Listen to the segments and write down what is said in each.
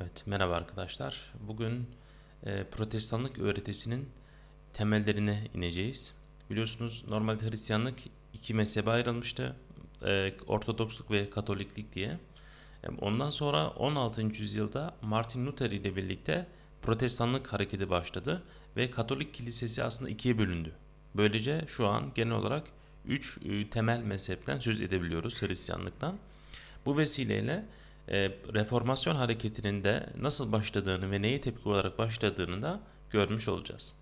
Evet, merhaba arkadaşlar. Bugün e, protestanlık öğretisinin temellerine ineceğiz. Biliyorsunuz normalde Hristiyanlık iki mezhebe ayrılmıştı. E, Ortodoksluk ve Katoliklik diye. E, ondan sonra 16. yüzyılda Martin Luther ile birlikte protestanlık hareketi başladı ve Katolik kilisesi aslında ikiye bölündü. Böylece şu an genel olarak üç e, temel mezhepten söz edebiliyoruz Hristiyanlıktan. Bu vesileyle ee, reformasyon hareketinin de nasıl başladığını ve neye tepki olarak başladığını da görmüş olacağız.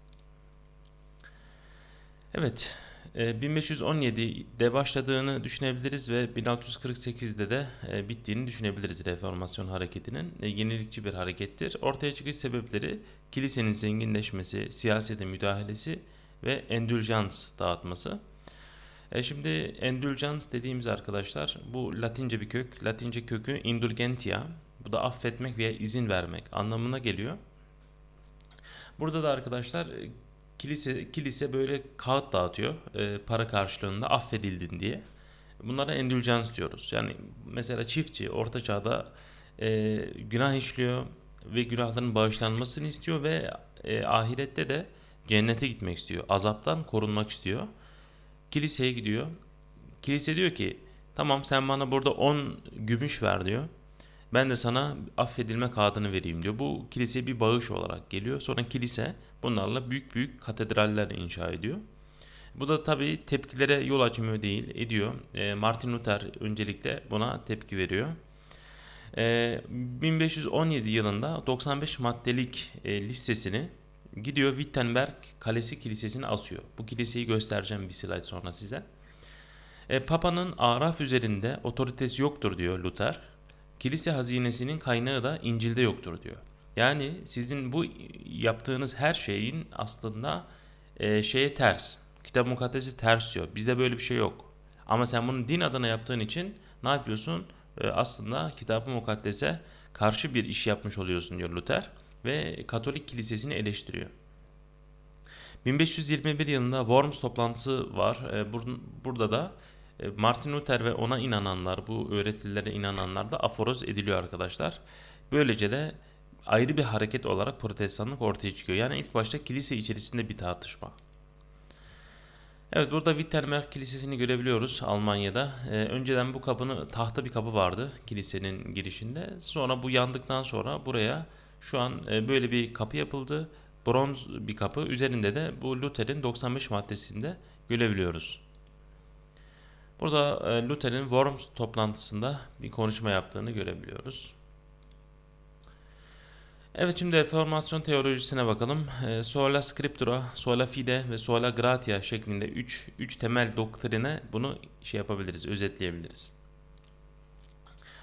Evet, 1517'de e, başladığını düşünebiliriz ve 1648'de de e, bittiğini düşünebiliriz reformasyon hareketinin. E, yenilikçi bir harekettir. Ortaya çıkış sebepleri kilisenin zenginleşmesi, siyasete müdahalesi ve endüljans dağıtması. E şimdi indulgence dediğimiz arkadaşlar bu Latince bir kök. Latince kökü indulgentia. Bu da affetmek veya izin vermek anlamına geliyor. Burada da arkadaşlar e, kilise kilise böyle kağıt dağıtıyor e, para karşılığında affedildin diye. Bunlara indulgence diyoruz. Yani mesela çiftçi orta çağda e, günah işliyor ve günahların bağışlanmasını istiyor ve e, ahirette de cennete gitmek istiyor. Azaptan korunmak istiyor kiliseye gidiyor. Kilise diyor ki tamam sen bana burada 10 gümüş ver diyor. Ben de sana affedilme kağıdını vereyim diyor. Bu kiliseye bir bağış olarak geliyor. Sonra kilise bunlarla büyük büyük katedraller inşa ediyor. Bu da tabii tepkilere yol açmıyor değil, ediyor. Ee, Martin Luther öncelikle buna tepki veriyor. 1517 ee, yılında 95 maddelik e, listesini Gidiyor Wittenberg Kalesi Kilisesi'ni asıyor. Bu kiliseyi göstereceğim bir slide sonra size. E, Papa'nın Araf üzerinde otoritesi yoktur diyor Luther. Kilise hazinesinin kaynağı da İncil'de yoktur diyor. Yani sizin bu yaptığınız her şeyin aslında e, şeye ters. Kitap mukaddesi ters diyor. Bizde böyle bir şey yok. Ama sen bunu din adına yaptığın için ne yapıyorsun? E, aslında Kitap mukaddese karşı bir iş yapmış oluyorsun diyor Luther ve Katolik Kilisesi'ni eleştiriyor. 1521 yılında Worms toplantısı var. E, burada da e, Martin Luther ve ona inananlar, bu öğretilere inananlar da aforoz ediliyor arkadaşlar. Böylece de ayrı bir hareket olarak protestanlık ortaya çıkıyor. Yani ilk başta kilise içerisinde bir tartışma. Evet burada Wittenberg Kilisesi'ni görebiliyoruz Almanya'da. Ee, önceden bu kapını tahta bir kapı vardı kilisenin girişinde. Sonra bu yandıktan sonra buraya şu an e, böyle bir kapı yapıldı. Bronz bir kapı. Üzerinde de bu Luther'in 95 maddesinde görebiliyoruz. Burada e, Luther'in Worms toplantısında bir konuşma yaptığını görebiliyoruz. Evet şimdi reformasyon teolojisine bakalım. E, sola Scriptura, Sola Fide ve Sola Gratia şeklinde 3 3 temel doktrine bunu şey yapabiliriz, özetleyebiliriz.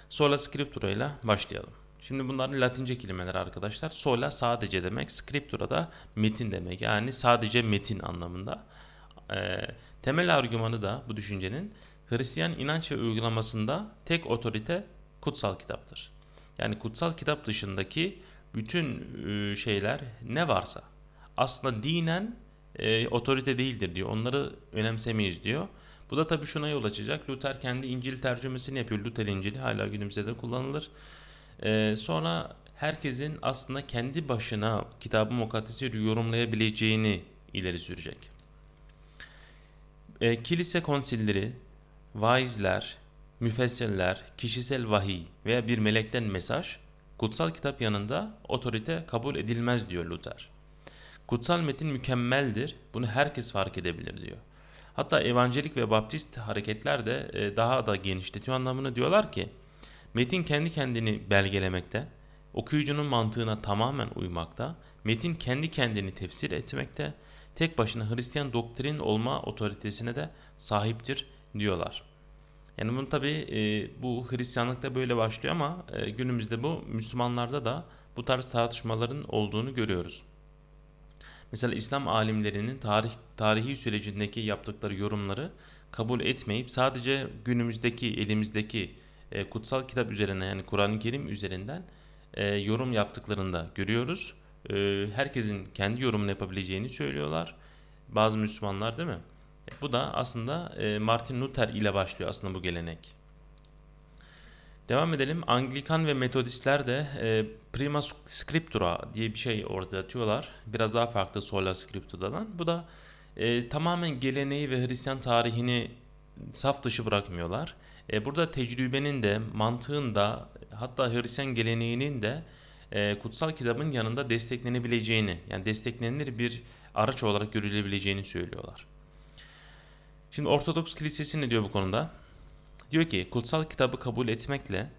Sola Scriptura ile başlayalım. Şimdi bunların latince kelimeler arkadaşlar. Sola sadece demek. Scriptura da metin demek. Yani sadece metin anlamında. E, temel argümanı da bu düşüncenin Hristiyan inanç ve uygulamasında tek otorite kutsal kitaptır. Yani kutsal kitap dışındaki bütün e, şeyler ne varsa aslında dinen e, otorite değildir diyor. Onları önemsemeyiz diyor. Bu da tabii şuna yol açacak. Luther kendi İncil tercümesini yapıyor. Luther İncil'i hala günümüzde de kullanılır. E, sonra herkesin aslında kendi başına kitabı mukaddesi yorumlayabileceğini ileri sürecek. E, kilise konsilleri, vaizler, müfessirler, kişisel vahiy veya bir melekten mesaj, kutsal kitap yanında otorite kabul edilmez diyor Luther. Kutsal metin mükemmeldir, bunu herkes fark edebilir diyor. Hatta evangelik ve baptist hareketler de e, daha da genişletiyor anlamını diyorlar ki, Metin kendi kendini belgelemekte, okuyucunun mantığına tamamen uymakta, metin kendi kendini tefsir etmekte, tek başına Hristiyan doktrin olma otoritesine de sahiptir diyorlar. Yani bunu tabi e, bu Hristiyanlıkta böyle başlıyor ama e, günümüzde bu Müslümanlarda da bu tarz tartışmaların olduğunu görüyoruz. Mesela İslam alimlerinin tarih tarihi sürecindeki yaptıkları yorumları kabul etmeyip sadece günümüzdeki elimizdeki e, kutsal kitap üzerine yani Kur'an-ı Kerim üzerinden e, yorum yaptıklarını da görüyoruz. E, herkesin kendi yorumunu yapabileceğini söylüyorlar. Bazı Müslümanlar değil mi? E, bu da aslında e, Martin Luther ile başlıyor aslında bu gelenek. Devam edelim. Anglikan ve Metodistler de e, prima scriptura diye bir şey orada atıyorlar. Biraz daha farklı sola scriptura'dan. Bu da e, tamamen geleneği ve Hristiyan tarihini saf dışı bırakmıyorlar. E, burada tecrübenin de, mantığın da hatta Hristiyan geleneğinin de e, kutsal kitabın yanında desteklenebileceğini yani desteklenir bir araç olarak görülebileceğini söylüyorlar. Şimdi Ortodoks Kilisesi ne diyor bu konuda? Diyor ki kutsal kitabı kabul etmekle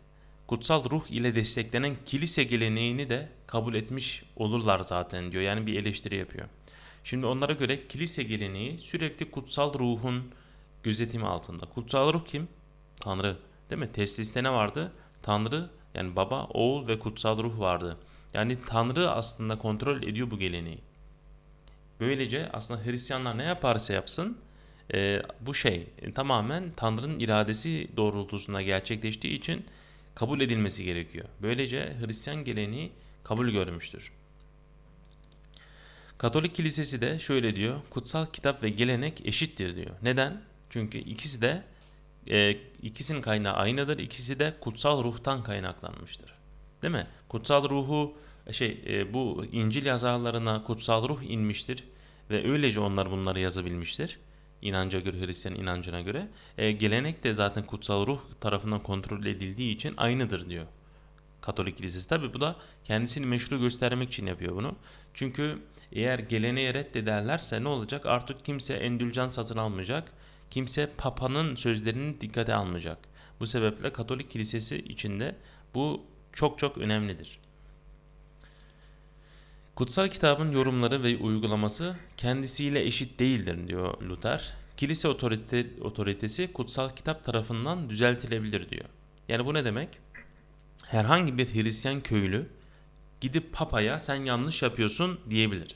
kutsal ruh ile desteklenen kilise geleneğini de kabul etmiş olurlar zaten diyor. Yani bir eleştiri yapıyor. Şimdi onlara göre kilise geleneği sürekli kutsal ruhun gözetimi altında. Kutsal ruh kim? Tanrı değil mi? Tesliste ne vardı? Tanrı yani baba, oğul ve kutsal ruh vardı. Yani Tanrı aslında kontrol ediyor bu geleneği. Böylece aslında Hristiyanlar ne yaparsa yapsın e, bu şey e, tamamen Tanrı'nın iradesi doğrultusunda gerçekleştiği için kabul edilmesi gerekiyor. Böylece Hristiyan geleneği kabul görmüştür. Katolik Kilisesi de şöyle diyor, kutsal kitap ve gelenek eşittir diyor. Neden? Çünkü ikisi de e, ikisinin kaynağı aynıdır. İkisi de kutsal ruhtan kaynaklanmıştır. Değil mi? Kutsal ruhu e, şey e, bu İncil yazarlarına kutsal ruh inmiştir ve öylece onlar bunları yazabilmiştir. İnanca göre Hristiyan inancına göre e, gelenek de zaten kutsal ruh tarafından kontrol edildiği için aynıdır diyor. Katolik Kilisesi. Tabi bu da kendisini meşru göstermek için yapıyor bunu. Çünkü eğer geleneği reddederlerse ne olacak? Artık kimse endülcan satın almayacak. Kimse Papa'nın sözlerini dikkate almayacak. Bu sebeple Katolik Kilisesi içinde bu çok çok önemlidir. Kutsal kitabın yorumları ve uygulaması kendisiyle eşit değildir diyor Luther. Kilise otorite, otoritesi kutsal kitap tarafından düzeltilebilir diyor. Yani bu ne demek? Herhangi bir Hristiyan köylü gidip papaya sen yanlış yapıyorsun diyebilir.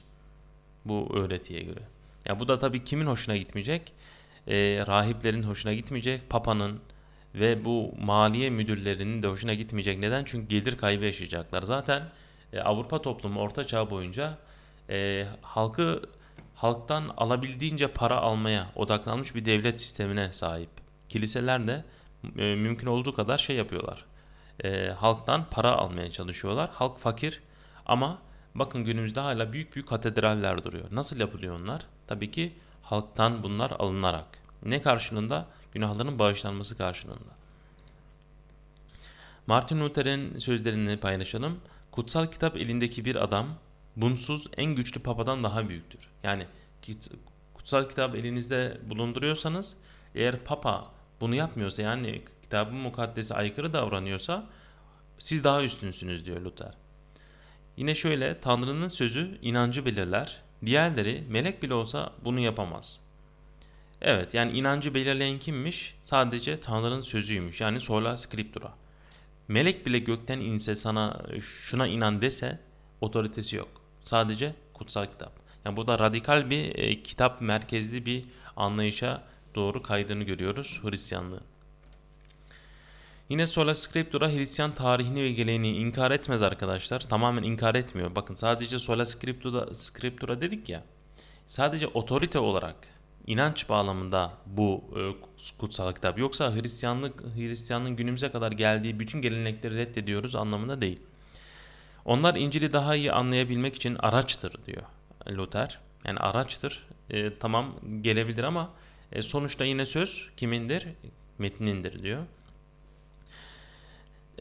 Bu öğretiye göre. Ya bu da tabii kimin hoşuna gitmeyecek? e, rahiplerin hoşuna gitmeyecek, papanın ve bu maliye müdürlerinin de hoşuna gitmeyecek. Neden? Çünkü gelir kaybı yaşayacaklar. Zaten e, Avrupa toplumu orta çağ boyunca e, halkı halktan alabildiğince para almaya odaklanmış bir devlet sistemine sahip. Kiliseler de e, mümkün olduğu kadar şey yapıyorlar. E, halktan para almaya çalışıyorlar. Halk fakir ama bakın günümüzde hala büyük büyük katedraller duruyor. Nasıl yapılıyor onlar? Tabii ki halktan bunlar alınarak. Ne karşılığında? Günahların bağışlanması karşılığında. Martin Luther'in sözlerini paylaşalım. Kutsal kitap elindeki bir adam bunsuz en güçlü papadan daha büyüktür. Yani kutsal kitap elinizde bulunduruyorsanız eğer papa bunu yapmıyorsa yani kitabın mukaddesi aykırı davranıyorsa siz daha üstünsünüz diyor Luther. Yine şöyle Tanrı'nın sözü inancı belirler. Diğerleri melek bile olsa bunu yapamaz. Evet yani inancı belirleyen kimmiş? Sadece Tanrı'nın sözüymüş yani sola scriptura. Melek bile gökten inse sana e, şuna inan dese otoritesi yok. Sadece kutsal kitap. Yani burada radikal bir e, kitap merkezli bir anlayışa doğru kaydığını görüyoruz Hristiyanlığın. Yine Sola Scriptura Hristiyan tarihini ve geleneğini inkar etmez arkadaşlar. Tamamen inkar etmiyor. Bakın sadece Sola Scriptura, Scriptura dedik ya. Sadece otorite olarak inanç bağlamında bu e, kutsal kitap. Yoksa Hristiyanlık Hristiyanlığın günümüze kadar geldiği bütün gelenekleri reddediyoruz anlamında değil. Onlar İncil'i daha iyi anlayabilmek için araçtır diyor Luther. Yani araçtır. E, tamam gelebilir ama e, sonuçta yine söz kimindir? Metnindir diyor.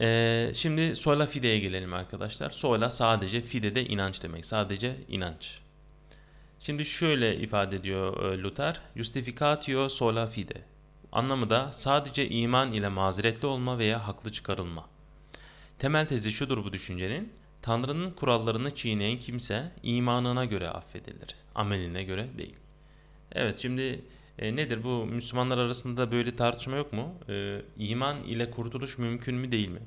Ee, şimdi sola fideye gelelim arkadaşlar. Sola sadece fide de inanç demek. Sadece inanç. Şimdi şöyle ifade ediyor e, Luther. Justificatio sola fide. Anlamı da sadece iman ile mazeretli olma veya haklı çıkarılma. Temel tezi şudur bu düşüncenin. Tanrı'nın kurallarını çiğneyen kimse imanına göre affedilir. Ameline göre değil. Evet şimdi e, nedir bu Müslümanlar arasında böyle tartışma yok mu? E, iman ile kurtuluş mümkün mü değil mi?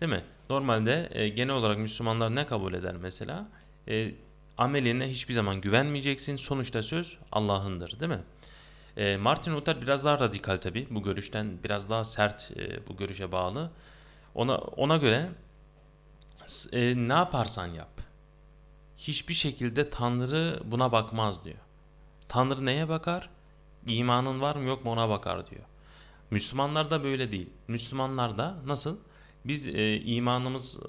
Değil mi? Normalde e, genel olarak Müslümanlar ne kabul eder mesela? E, ameline hiçbir zaman güvenmeyeceksin. Sonuçta söz Allah'ındır değil mi? E, Martin Luther biraz daha radikal tabi bu görüşten biraz daha sert e, bu görüşe bağlı. Ona, ona göre e, ne yaparsan yap hiçbir şekilde Tanrı buna bakmaz diyor. Tanrı neye bakar? İmanın var mı yok mu ona bakar diyor. Müslümanlar da böyle değil. Müslümanlar da nasıl? Biz e, imanımız e,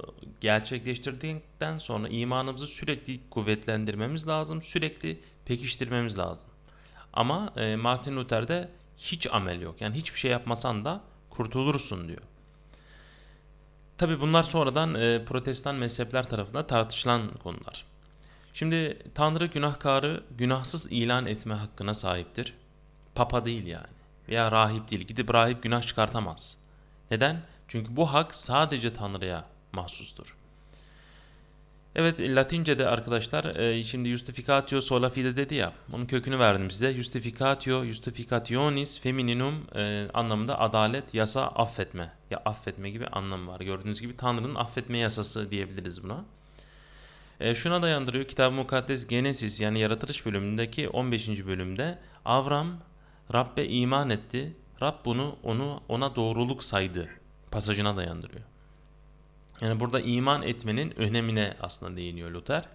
gerçekleştirdikten sonra imanımızı sürekli kuvvetlendirmemiz lazım. Sürekli pekiştirmemiz lazım. Ama e, Martin Luther'de hiç amel yok. Yani hiçbir şey yapmasan da kurtulursun diyor. Tabi bunlar sonradan e, protestan mezhepler tarafından tartışılan konular. Şimdi Tanrı günahkarı günahsız ilan etme hakkına sahiptir. Papa değil yani veya rahip değil. Gidip rahip günah çıkartamaz. Neden? Çünkü bu hak sadece Tanrı'ya mahsustur. Evet Latince'de arkadaşlar e, şimdi justificatio sola fide dedi ya onun kökünü verdim size. Justificatio, justificationis femininum e, anlamında adalet, yasa, affetme. Ya affetme gibi anlamı var. Gördüğünüz gibi Tanrı'nın affetme yasası diyebiliriz buna. E, şuna dayandırıyor Kitab-ı Mukaddes Genesis yani yaratılış bölümündeki 15. bölümde Avram Rabbe iman etti. Rab bunu onu ona doğruluk saydı pasajına dayandırıyor. Yani burada iman etmenin önemine aslında değiniyor Luther.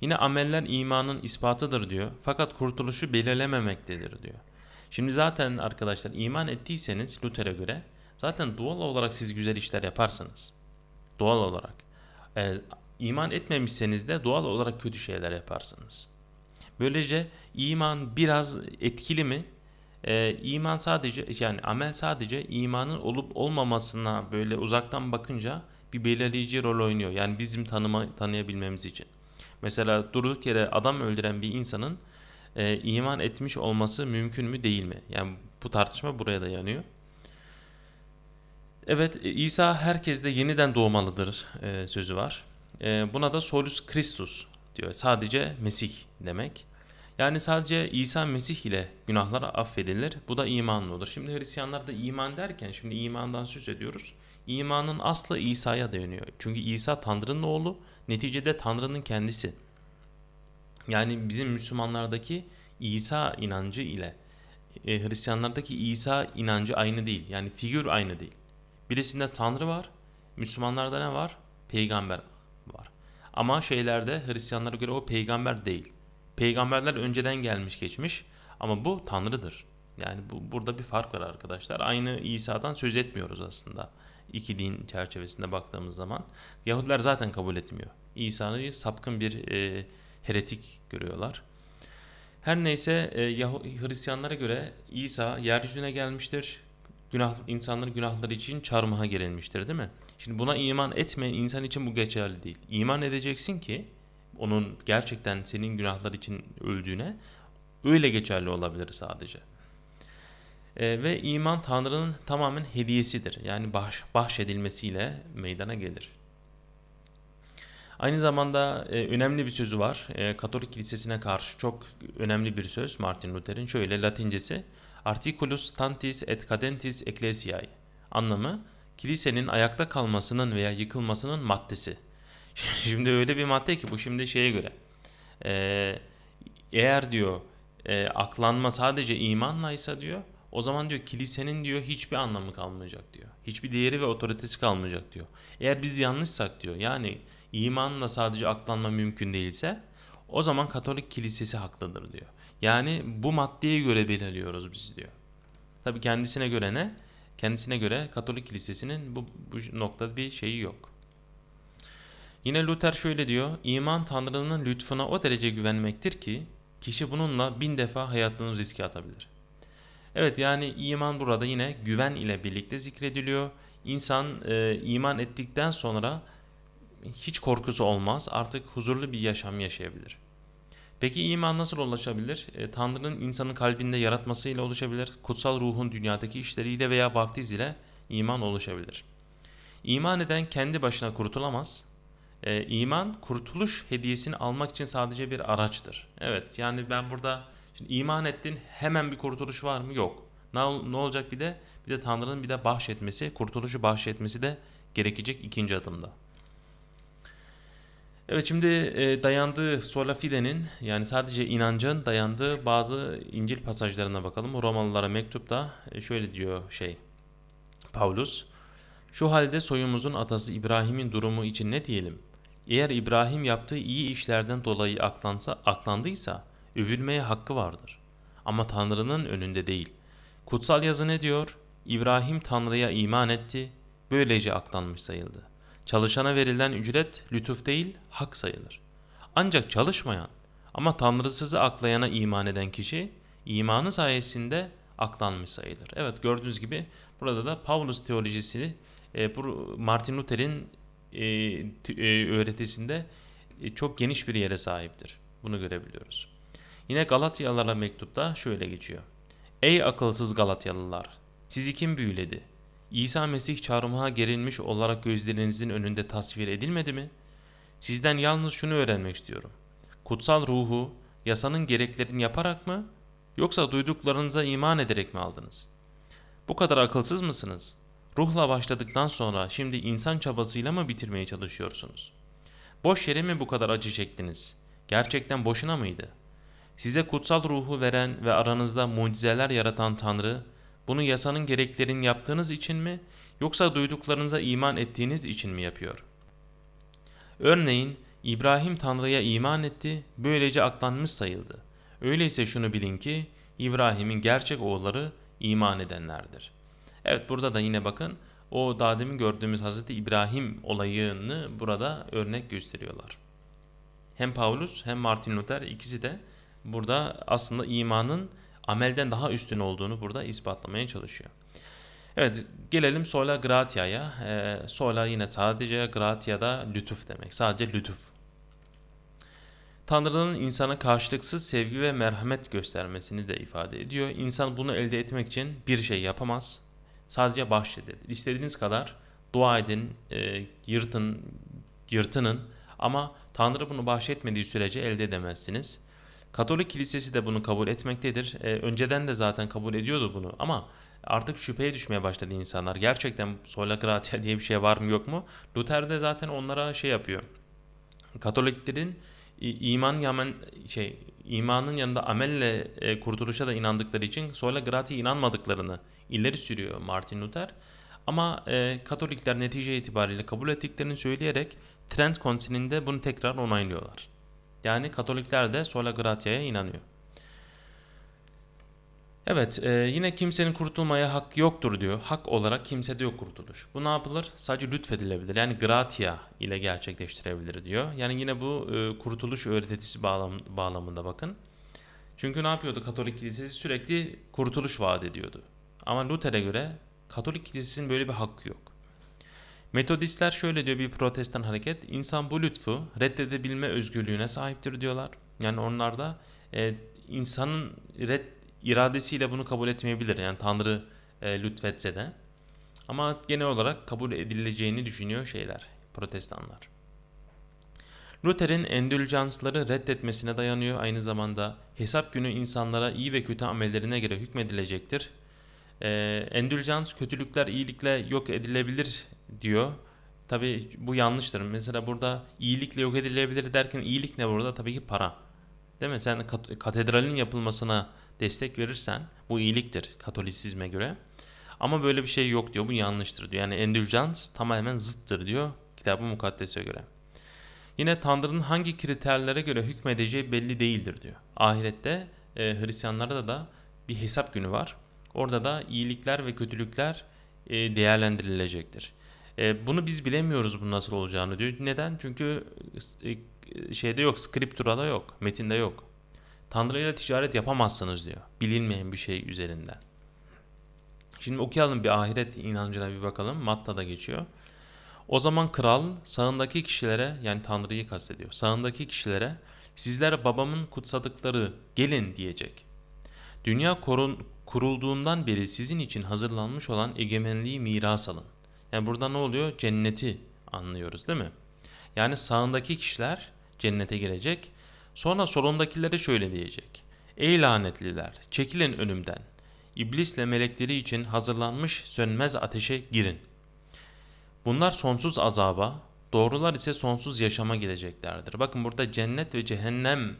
Yine ameller imanın ispatıdır diyor. Fakat kurtuluşu belirlememektedir diyor. Şimdi zaten arkadaşlar iman ettiyseniz Luther'e göre zaten doğal olarak siz güzel işler yaparsınız. Doğal olarak. E, İman etmemişseniz de doğal olarak kötü şeyler yaparsınız. Böylece iman biraz etkili mi? Ee, iman sadece yani amel sadece imanın olup olmamasına böyle uzaktan bakınca bir belirleyici rol oynuyor. Yani bizim tanıma, tanıyabilmemiz için. Mesela durduk yere adam öldüren bir insanın e, iman etmiş olması mümkün mü değil mi? Yani bu tartışma buraya da yanıyor. Evet İsa herkeste yeniden doğmalıdır e, sözü var. E, buna da solus Christus diyor. Sadece Mesih demek. Yani sadece İsa Mesih ile günahlar affedilir. Bu da imanlı olur. Şimdi Hristiyanlar da iman derken şimdi imandan söz ediyoruz. İmanın aslı İsa'ya dayanıyor. Çünkü İsa Tanrı'nın oğlu, neticede Tanrı'nın kendisi. Yani bizim Müslümanlardaki İsa inancı ile e, Hristiyanlardaki İsa inancı aynı değil. Yani figür aynı değil. Birisinde Tanrı var, Müslümanlarda ne var? Peygamber. Ama şeylerde Hristiyanlara göre o peygamber değil. Peygamberler önceden gelmiş geçmiş ama bu Tanrı'dır. Yani bu, burada bir fark var arkadaşlar. Aynı İsa'dan söz etmiyoruz aslında. İki din çerçevesinde baktığımız zaman. Yahudiler zaten kabul etmiyor. İsa'yı sapkın bir e, heretik görüyorlar. Her neyse e, Hristiyanlara göre İsa yeryüzüne gelmiştir günah insanların günahları için çarmıha gelinmiştir değil mi? Şimdi buna iman etmeyen insan için bu geçerli değil. İman edeceksin ki onun gerçekten senin günahlar için öldüğüne öyle geçerli olabilir sadece. E, ve iman Tanrı'nın tamamen hediyesidir. Yani bahş, bahşedilmesiyle meydana gelir. Aynı zamanda e, önemli bir sözü var. E, Katolik Kilisesi'ne karşı çok önemli bir söz Martin Luther'in. Şöyle Latincesi Articulus tantis et Cadentis Ecclesiae. Anlamı kilisenin ayakta kalmasının veya yıkılmasının maddesi. Şimdi öyle bir madde ki bu şimdi şeye göre. E, eğer diyor e, aklanma sadece imanla ise diyor o zaman diyor kilisenin diyor hiçbir anlamı kalmayacak diyor. Hiçbir değeri ve otoritesi kalmayacak diyor. Eğer biz yanlışsak diyor yani imanla sadece aklanma mümkün değilse o zaman Katolik Kilisesi haklıdır diyor. Yani bu maddeye göre belirliyoruz biz diyor. Tabi kendisine göre ne? Kendisine göre Katolik Kilisesi'nin bu, bu noktada bir şeyi yok. Yine Luther şöyle diyor. İman Tanrı'nın lütfuna o derece güvenmektir ki kişi bununla bin defa hayatını riske atabilir. Evet yani iman burada yine güven ile birlikte zikrediliyor. İnsan e, iman ettikten sonra hiç korkusu olmaz. Artık huzurlu bir yaşam yaşayabilir. Peki iman nasıl ulaşabilir? E, Tanrı'nın insanın kalbinde yaratmasıyla oluşabilir. Kutsal ruhun dünyadaki işleriyle veya vaftiz ile iman oluşabilir. İman eden kendi başına kurtulamaz. E, iman kurtuluş hediyesini almak için sadece bir araçtır. Evet yani ben burada şimdi iman ettin hemen bir kurtuluş var mı? Yok. Ne, ne olacak bir de? Bir de Tanrı'nın bir de bahşetmesi, kurtuluşu bahşetmesi de gerekecek ikinci adımda. Evet şimdi e, dayandığı sola fidenin yani sadece inancın dayandığı bazı İncil pasajlarına bakalım. Romalılara mektupta e, şöyle diyor şey Paulus. Şu halde soyumuzun atası İbrahim'in durumu için ne diyelim? Eğer İbrahim yaptığı iyi işlerden dolayı aklansa, aklandıysa övülmeye hakkı vardır. Ama Tanrı'nın önünde değil. Kutsal yazı ne diyor? İbrahim Tanrı'ya iman etti, böylece aklanmış sayıldı. Çalışana verilen ücret lütuf değil, hak sayılır. Ancak çalışmayan ama tanrısızı aklayana iman eden kişi imanı sayesinde aklanmış sayılır. Evet gördüğünüz gibi burada da Paulus teolojisini e, Martin Luther'in e, e, öğretisinde çok geniş bir yere sahiptir. Bunu görebiliyoruz. Yine Galatyalılara mektupta şöyle geçiyor. Ey akılsız Galatyalılar! Sizi kim büyüledi? İsa Mesih çarmıha gerilmiş olarak gözlerinizin önünde tasvir edilmedi mi? Sizden yalnız şunu öğrenmek istiyorum. Kutsal ruhu yasanın gereklerini yaparak mı yoksa duyduklarınıza iman ederek mi aldınız? Bu kadar akılsız mısınız? Ruhla başladıktan sonra şimdi insan çabasıyla mı bitirmeye çalışıyorsunuz? Boş yere mi bu kadar acı çektiniz? Gerçekten boşuna mıydı? Size kutsal ruhu veren ve aranızda mucizeler yaratan Tanrı, bunu yasanın gereklerin yaptığınız için mi yoksa duyduklarınıza iman ettiğiniz için mi yapıyor? Örneğin İbrahim Tanrı'ya iman etti, böylece aklanmış sayıldı. Öyleyse şunu bilin ki İbrahim'in gerçek oğulları iman edenlerdir. Evet burada da yine bakın o daha demin gördüğümüz Hazreti İbrahim olayını burada örnek gösteriyorlar. Hem Paulus hem Martin Luther ikisi de burada aslında imanın amelden daha üstün olduğunu burada ispatlamaya çalışıyor. Evet gelelim sola gratia'ya. E, sola yine sadece gratia da lütuf demek. Sadece lütuf. Tanrı'nın insana karşılıksız sevgi ve merhamet göstermesini de ifade ediyor. İnsan bunu elde etmek için bir şey yapamaz. Sadece bahşedilir. İstediğiniz kadar dua edin, e, yırtın, yırtının ama Tanrı bunu bahşetmediği sürece elde edemezsiniz. Katolik Kilisesi de bunu kabul etmektedir. E, önceden de zaten kabul ediyordu bunu ama artık şüpheye düşmeye başladı insanlar. Gerçekten sola gratia diye bir şey var mı yok mu? Luther de zaten onlara şey yapıyor. Katoliklerin iman yamen şey imanın yanında amelle e, kurtuluşa da inandıkları için sola gratia inanmadıklarını ileri sürüyor Martin Luther. Ama e, Katolikler netice itibariyle kabul ettiklerini söyleyerek Trent Konsili'nde bunu tekrar onaylıyorlar. Yani Katolikler de sola gratia'ya inanıyor. Evet e, yine kimsenin kurtulmaya hakkı yoktur diyor. Hak olarak kimsede yok kurtuluş. Bu ne yapılır? Sadece lütfedilebilir. Yani gratia ile gerçekleştirebilir diyor. Yani yine bu e, kurtuluş öğretisi bağlam, bağlamında bakın. Çünkü ne yapıyordu Katolik Kilisesi? Sürekli kurtuluş vaat ediyordu. Ama Luther'e göre Katolik Kilisesi'nin böyle bir hakkı yok. Metodistler şöyle diyor bir protestan hareket. İnsan bu lütfu reddedebilme özgürlüğüne sahiptir diyorlar. Yani onlarda e, insanın red, iradesiyle bunu kabul etmeyebilir. Yani Tanrı e, lütfetse de. Ama genel olarak kabul edileceğini düşünüyor şeyler, protestanlar. Luther'in endüljansları reddetmesine dayanıyor aynı zamanda. Hesap günü insanlara iyi ve kötü amellerine göre hükmedilecektir. Ee, endüljans kötülükler iyilikle yok edilebilir diyor. Tabii bu yanlıştır. Mesela burada iyilikle yok edilebilir derken iyilik ne burada? Tabii ki para. Değil mi? Sen katedralin yapılmasına destek verirsen bu iyiliktir Katolisizme göre. Ama böyle bir şey yok diyor. Bu yanlıştır diyor. Yani endüljans tamamen zıttır diyor kitabı mukaddese göre. Yine Tanrı'nın hangi kriterlere göre hükmedeceği belli değildir diyor. Ahirette e, Hristiyanlarda da bir hesap günü var. Orada da iyilikler ve kötülükler e, değerlendirilecektir. E, bunu biz bilemiyoruz bu nasıl olacağını diyor. Neden? Çünkü e, şeyde yok, skripturada yok, metinde yok. Tanrı ile ticaret yapamazsınız diyor. Bilinmeyen bir şey üzerinden. Şimdi okuyalım bir ahiret inancına bir bakalım. Matta'da geçiyor. O zaman kral sağındaki kişilere yani Tanrı'yı kastediyor. Sağındaki kişilere sizler babamın kutsadıkları gelin diyecek. Dünya korun, kurulduğundan beri sizin için hazırlanmış olan egemenliği miras alın. Yani burada ne oluyor? Cenneti anlıyoruz değil mi? Yani sağındaki kişiler cennete girecek. Sonra solundakilere şöyle diyecek. Ey lanetliler çekilin önümden. İblisle melekleri için hazırlanmış sönmez ateşe girin. Bunlar sonsuz azaba, doğrular ise sonsuz yaşama gideceklerdir. Bakın burada cennet ve cehennem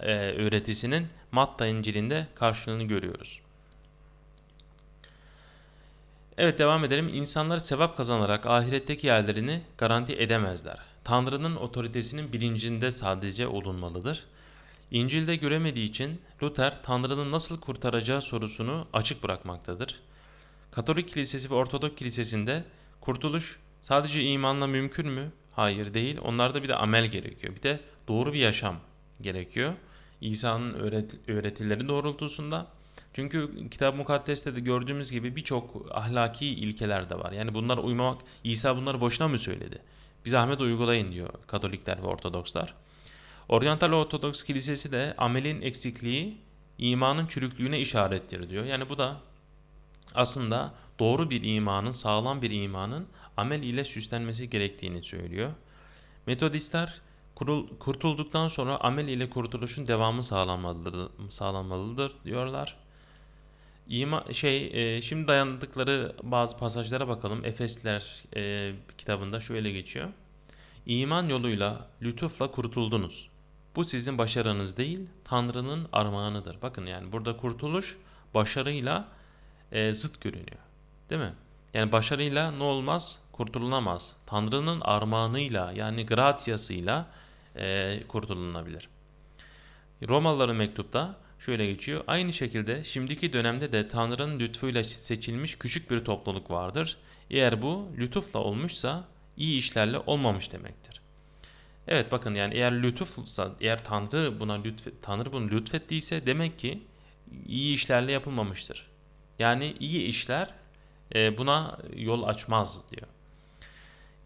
e, öğretisinin Matta İncil'inde karşılığını görüyoruz. Evet devam edelim. İnsanlar sevap kazanarak ahiretteki yerlerini garanti edemezler. Tanrı'nın otoritesinin bilincinde sadece olunmalıdır. İncil'de göremediği için Luther Tanrı'nın nasıl kurtaracağı sorusunu açık bırakmaktadır. Katolik Kilisesi ve Ortodok Kilisesi'nde kurtuluş sadece imanla mümkün mü? Hayır değil. Onlarda bir de amel gerekiyor. Bir de doğru bir yaşam gerekiyor. İsa'nın öğretileri doğrultusunda çünkü kitap mukaddeste de gördüğümüz gibi birçok ahlaki ilkeler de var. Yani bunlar uymamak, İsa bunları boşuna mı söyledi? Biz Ahmet uygulayın diyor Katolikler ve Ortodokslar. Oriental Ortodoks Kilisesi de amelin eksikliği imanın çürüklüğüne işarettir diyor. Yani bu da aslında doğru bir imanın, sağlam bir imanın amel ile süslenmesi gerektiğini söylüyor. Metodistler kurul, kurtulduktan sonra amel ile kurtuluşun devamı sağlanmalıdır, sağlanmalıdır diyorlar. İma, şey e, şimdi dayandıkları bazı pasajlara bakalım. Efesler e, kitabında şöyle geçiyor. İman yoluyla lütufla kurtuldunuz. Bu sizin başarınız değil, Tanrı'nın armağanıdır. Bakın yani burada kurtuluş başarıyla e, zıt görünüyor. Değil mi? Yani başarıyla ne olmaz? kurtulunamaz Tanrı'nın armağanıyla yani gratiasıyla e, kurtulunabilir. Romalıların mektupta şöyle geçiyor. Aynı şekilde şimdiki dönemde de Tanrı'nın lütfuyla seçilmiş küçük bir topluluk vardır. Eğer bu lütufla olmuşsa iyi işlerle olmamış demektir. Evet bakın yani eğer lütufsa eğer Tanrı buna lütf Tanrı bunu lütfettiyse demek ki iyi işlerle yapılmamıştır. Yani iyi işler e, buna yol açmaz diyor.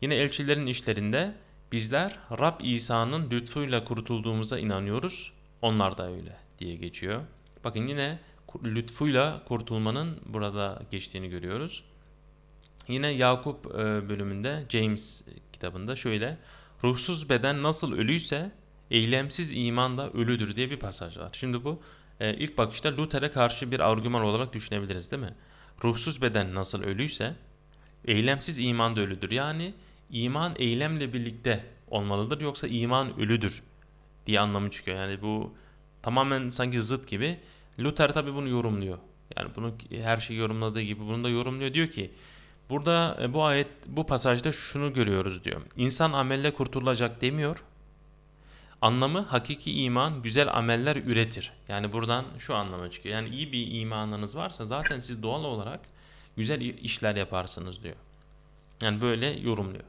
Yine elçilerin işlerinde bizler Rab İsa'nın lütfuyla kurtulduğumuza inanıyoruz. Onlar da öyle diye geçiyor. Bakın yine lütfuyla kurtulmanın burada geçtiğini görüyoruz. Yine Yakup e, bölümünde James kitabında şöyle ruhsuz beden nasıl ölüyse eylemsiz iman da ölüdür diye bir pasaj var. Şimdi bu e, ilk bakışta Luther'e karşı bir argüman olarak düşünebiliriz değil mi? Ruhsuz beden nasıl ölüyse eylemsiz iman da ölüdür. Yani iman eylemle birlikte olmalıdır yoksa iman ölüdür diye anlamı çıkıyor. Yani bu Tamamen sanki zıt gibi. Luther tabi bunu yorumluyor. Yani bunu her şeyi yorumladığı gibi bunu da yorumluyor. Diyor ki burada e, bu ayet bu pasajda şunu görüyoruz diyor. İnsan amelle kurtulacak demiyor. Anlamı hakiki iman güzel ameller üretir. Yani buradan şu anlama çıkıyor. Yani iyi bir imanınız varsa zaten siz doğal olarak güzel işler yaparsınız diyor. Yani böyle yorumluyor.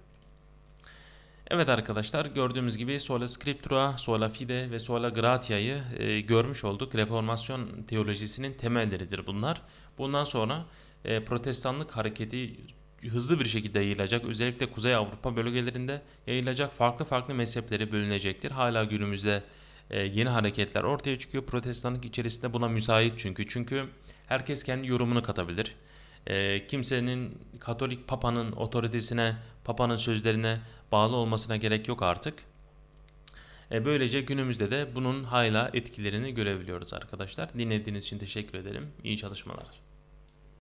Evet arkadaşlar gördüğümüz gibi sola scriptura, sola fide ve sola gratia'yı e, görmüş olduk. Reformasyon teolojisinin temelleridir bunlar. Bundan sonra e, protestanlık hareketi hızlı bir şekilde yayılacak. Özellikle Kuzey Avrupa bölgelerinde yayılacak farklı farklı mezhepleri bölünecektir. Hala günümüzde e, yeni hareketler ortaya çıkıyor. Protestanlık içerisinde buna müsait çünkü. Çünkü herkes kendi yorumunu katabilir e, kimsenin Katolik Papa'nın otoritesine, Papa'nın sözlerine bağlı olmasına gerek yok artık. E, böylece günümüzde de bunun hala etkilerini görebiliyoruz arkadaşlar. Dinlediğiniz için teşekkür ederim. İyi çalışmalar.